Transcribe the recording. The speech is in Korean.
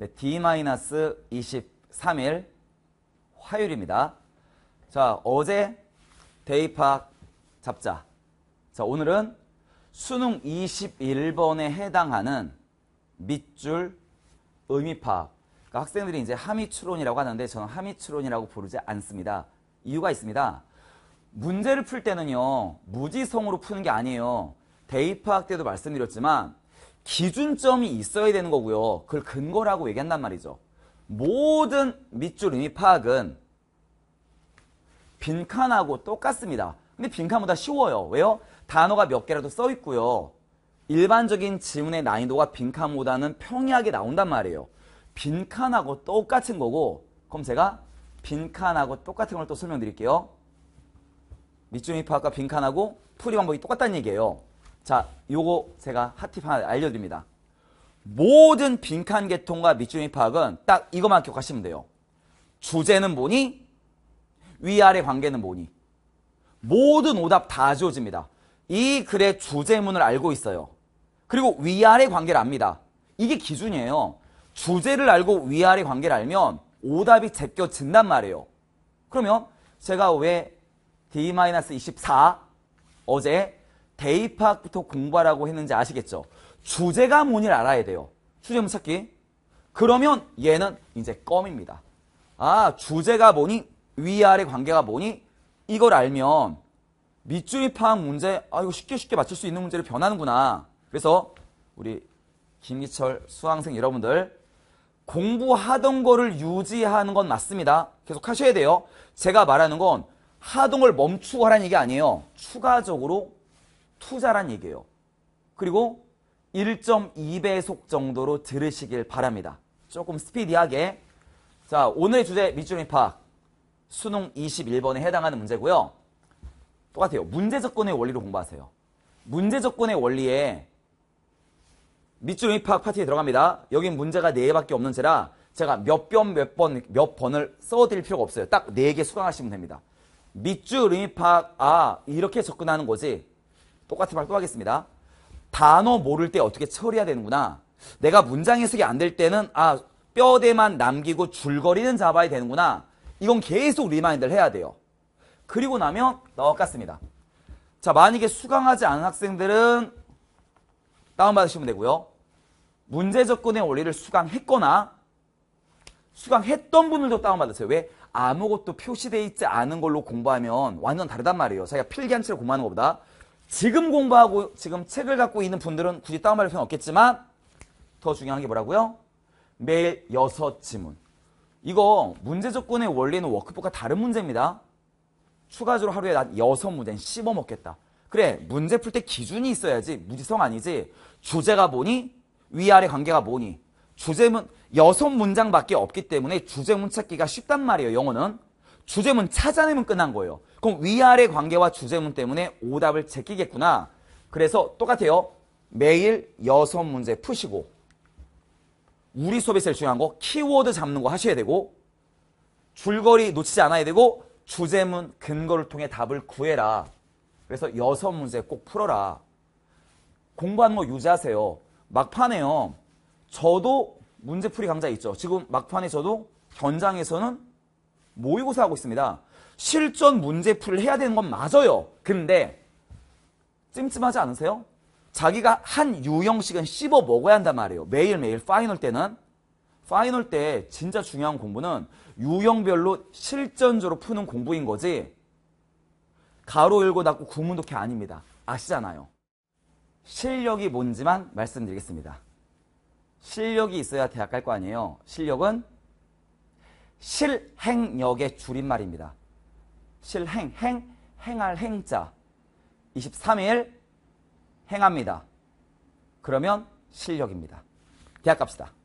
네, D-23일 화요일입니다. 자, 어제 대입학 잡자. 자, 오늘은 수능 21번에 해당하는 밑줄 의미 파악. 그러니까 학생들이 이제 하미추론이라고 하는데 저는 하미추론이라고 부르지 않습니다. 이유가 있습니다. 문제를 풀 때는요. 무지성으로 푸는 게 아니에요. 대입학 때도 말씀드렸지만 기준점이 있어야 되는 거고요. 그걸 근거라고 얘기한단 말이죠. 모든 밑줄 의미 파악은 빈칸하고 똑같습니다. 근데 빈칸보다 쉬워요. 왜요? 단어가 몇 개라도 써 있고요. 일반적인 지문의 난이도가 빈칸보다는 평이하게 나온단 말이에요. 빈칸하고 똑같은 거고 그럼 제가 빈칸하고 똑같은 걸 또 설명드릴게요. 밑줄 의미 파악과 빈칸하고 풀이 방법이 똑같다는 얘기예요. 자, 요거 제가 핫팁 하나 알려드립니다. 모든 빈칸 계통과 밑줄이 파악은 딱 이것만 기억하시면 돼요. 주제는 뭐니? 위아래 관계는 뭐니? 모든 오답 다 지워집니다. 이 글의 주제문을 알고 있어요. 그리고 위아래 관계를 압니다. 이게 기준이에요. 주제를 알고 위아래 관계를 알면 오답이 제껴진단 말이에요. 그러면 제가 왜 D-24 어제 대입학부터 공부하라고 했는지 아시겠죠? 주제가 뭔지를 알아야 돼요. 주제문 찾기. 그러면 얘는 이제 껌입니다. 아 주제가 뭐니 위아래 관계가 뭐니 이걸 알면 밑줄이 파악 문제 아 이거 쉽게 쉽게 맞출 수 있는 문제로 변하는구나. 그래서 우리 김기철 수강생 여러분들 공부하던 거를 유지하는 건 맞습니다. 계속 하셔야 돼요. 제가 말하는 건 하던 걸 멈추고 하라는 얘기 아니에요. 추가적으로 투자란 얘기예요. 그리고 1.2배속 정도로 들으시길 바랍니다. 조금 스피디하게. 자, 오늘의 주제 밑줄 입학. 수능 21번에 해당하는 문제고요. 똑같아요. 문제 접근의 원리로 공부하세요. 문제 접근의 원리에 밑줄 입학 파트에 들어갑니다. 여긴 문제가 4개밖에 없는 제라 제가 몇 번, 몇 번, 몇 번을 써드릴 필요가 없어요. 딱 4개 수강하시면 됩니다. 밑줄 음입학, 아, 이렇게 접근하는 거지. 똑같은 말또 하겠습니다. 단어 모를 때 어떻게 처리해야 되는구나. 내가 문장 해석이 안 될 때는 아 뼈대만 남기고 줄거리는 잡아야 되는구나. 이건 계속 리마인드를 해야 돼요. 그리고 나면 똑같습니다. 자 만약에 수강하지 않은 학생들은 다운받으시면 되고요. 문제 접근의 원리를 수강했거나 수강했던 분들도 다운받으세요. 왜? 아무것도 표시되어 있지 않은 걸로 공부하면 완전 다르단 말이에요. 자기가 필기한 채로 공부하는 것보다 지금 공부하고 지금 책을 갖고 있는 분들은 굳이 다운받을 필요는 없겠지만 더 중요한 게 뭐라고요? 매일 여섯 지문 이거 문제 조건의 원리는 워크북과 다른 문제입니다. 추가적으로 하루에 난 여섯 문제 씹어 먹겠다. 그래 문제 풀 때 기준이 있어야지 무지성 아니지. 주제가 뭐니? 위아래 관계가 뭐니? 주제문 여섯 문장밖에 없기 때문에 주제문 찾기가 쉽단 말이에요. 영어는. 주제문 찾아내면 끝난 거예요. 그럼 위아래 관계와 주제문 때문에 오답을 제끼겠구나. 그래서 똑같아요. 매일 여섯 문제 푸시고 우리 수업에 제일 중요한 거 키워드 잡는 거 하셔야 되고 줄거리 놓치지 않아야 되고 주제문 근거를 통해 답을 구해라. 그래서 여섯 문제 꼭 풀어라. 공부하는 거 유지하세요. 막판에요. 저도 문제풀이 강좌 있죠. 지금 막판에 저도 현장에서는 모의고사 하고 있습니다. 실전 문제풀을 해야 되는 건 맞아요. 근데 찜찜하지 않으세요? 자기가 한 유형씩은 씹어 먹어야 한단 말이에요. 매일매일 파이널 때는. 파이널 때 진짜 중요한 공부는 유형별로 실전적으로 푸는 공부인 거지 가로 읽고 닫고 구문독해 아닙니다. 아시잖아요. 실력이 뭔지만 말씀드리겠습니다. 실력이 있어야 대학 갈 거 아니에요. 실력은 실행역의 줄임말입니다. 실행, 행, 행할 행자. 23일 행합니다. 그러면 실력입니다. 대학 갑시다.